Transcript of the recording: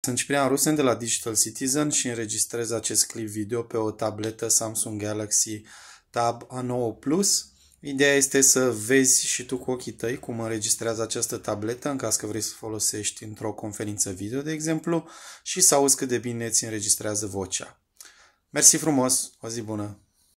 Sunt Ciprian Rusen de la Digital Citizen și înregistrez acest clip video pe o tabletă Samsung Galaxy Tab A9 Plus. Ideea este să vezi și tu cu ochii tăi cum înregistrează această tabletă în caz că vrei să folosești într-o conferință video, de exemplu, și să auzi cât de bine îți înregistrează vocea. Mersi frumos, o zi bună!